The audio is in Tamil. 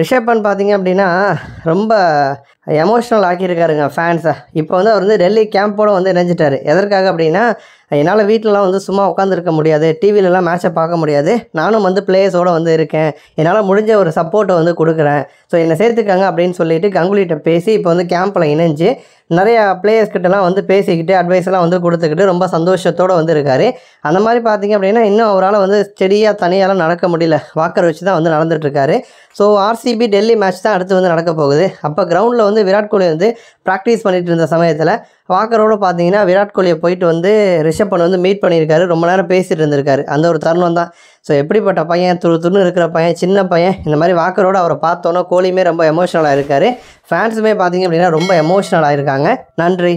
ரிஷப் பார்த்தீங்க அப்படின்னா ரொம்ப எமோஷ்னல் ஆக்கியிருக்காருங்க ஃபேன்ஸை இப்போ வந்து அவர் வந்து டெல்லி கேம்போட வந்து இணைஞ்சிட்டார் எதற்காக அப்படின்னா என்னால் வீட்டிலலாம் வந்து சும்மா உட்காந்துருக்க முடியாது டிவிலலாம் மேட்சை பார்க்க முடியாது நானும் வந்து பிளேயர்ஸோடு வந்து இருக்கேன் என்னால் முடிஞ்ச ஒரு சப்போர்ட்டை வந்து கொடுக்குறேன் ஸோ என்னை சேர்த்துக்காங்க அப்படின்னு சொல்லிட்டு கங்குலிகிட்ட பேசி இப்போ வந்து கேம்பில் இணைஞ்சு நிறையா கிட்டலாம் வந்து பேசிக்கிட்டு அட்வைஸ்லாம் வந்து கொடுத்துக்கிட்டு ரொம்ப சந்தோஷத்தோடு வந்து இருக்கார் அந்த மாதிரி பார்த்திங்க அப்படின்னா இன்னும் அவரால் வந்து செடியாக தனியாலாம் நடக்க முடியல வாக்கர் வச்சு தான் வந்து நடந்துகிட்ருக்காரு ஸோ ஆர்சிபி டெல்லி மேட்ச் தான் அடுத்து வந்து நடக்க போகுது அப்போ கிரவுண்டில் வந்து விராட் கோலி வந்து ப்ராக்டிஸ் பண்ணிட்டு இருந்த சமயத்தில் வாக்கரோடு பார்த்தீங்கன்னா விராட் கோலியை போயிட்டு வந்து ரிஷப் பண்ண வந்து மீட் பண்ணியிருக்காரு ரொம்ப நேரம் பேசிகிட்டு இருந்திருக்காரு அந்த ஒரு தருணம் தான் ஸோ எப்படிப்பட்ட பையன் துரு துருன்னு இருக்கிற பையன் சின்ன பையன் இந்த மாதிரி வாக்கரோடு அவரை பார்த்தோன்னா கோலியுமே ரொம்ப எமோஷனலாக இருக்காரு ஃபேன்ஸுமே பார்த்தீங்க அப்படின்னா ரொம்ப எமோஷனல் இருக்காங்க நன்றி